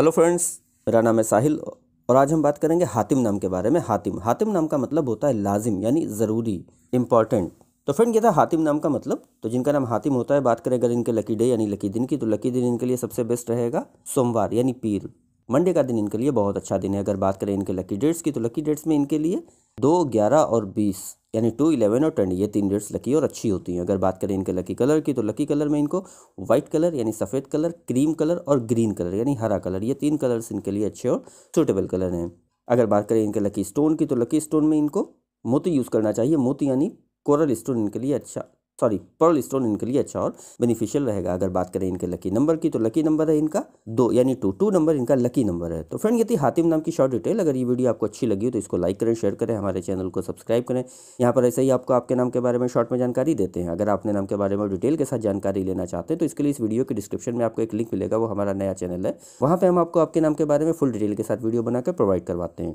hello friends मेरा नाम है साहिल और आज हम बात करेंगे हातिम नाम के बारे में हातिम हातिम नाम का मतलब होता है लाजिम यानी ज़रूरी इम्पॉर्टेंट तो फ्रेंड ये था हातिम नाम का मतलब तो जिनका नाम हातिम होता है बात करें अगर इनके लकी डे यानी लकी दिन की तो लकी दिन इनके लिए सबसे बेस्ट रहेगा सोमवार यानी पीर मंडे का दिन इनके लिए बहुत अच्छा दिन है अगर बात करें इनके लकी डेट्स की तो लकी डेट्स में इनके लिए दो ग्यारह और बीस यानी टू इलेवन और ट्वेंटी ये तीन डेट्स लकी और अच्छी होती हैं अगर बात करें इनके लकी कलर की तो लकी कलर में इनको व्हाइट कलर यानी सफ़ेद कलर क्रीम कलर और ग्रीन कलर यानी हरा कलर ये तीन कलर्स इनके लिए अच्छे और सूटेबल कलर हैं अगर बात करें इनके लकी स्टोन की तो लकी स्टोन में इनको मोती यूज़ करना चाहिए मोती यानी कोरल स्टोन इनके लिए अच्छा सॉरी पर्ल स्टोन इनके लिए अच्छा और बेनिफिशियल रहेगा अगर बात करें इनके लकी नंबर की तो लकी नंबर है इनका दो यानी टू टू नंबर इनका लकी नंबर है तो फ्रेंड यदि हातिम नाम की शॉर्ट डिटेल अगर ये वीडियो आपको अच्छी लगी हो तो इसको लाइक करें शेयर करें हमारे चैनल को सब्सक्राइब करें यहाँ पर ऐसे ही आपको आपके नाम के बारे में शॉर्ट में जानकारी देते हैं अगर आपने नाम के बारे में डिटेल के साथ जानकारी लेना चाहते हैं तो इसके लिए इस वीडियो के डिस्क्रिप्शन में आपको एक लिंक मिलेगा वो हमारा नया चैनल है वहाँ पर हम आपको आपके नाम के बारे में फुल डिटेल के साथ वीडियो बनाकर प्रोवाइड करवाते हैं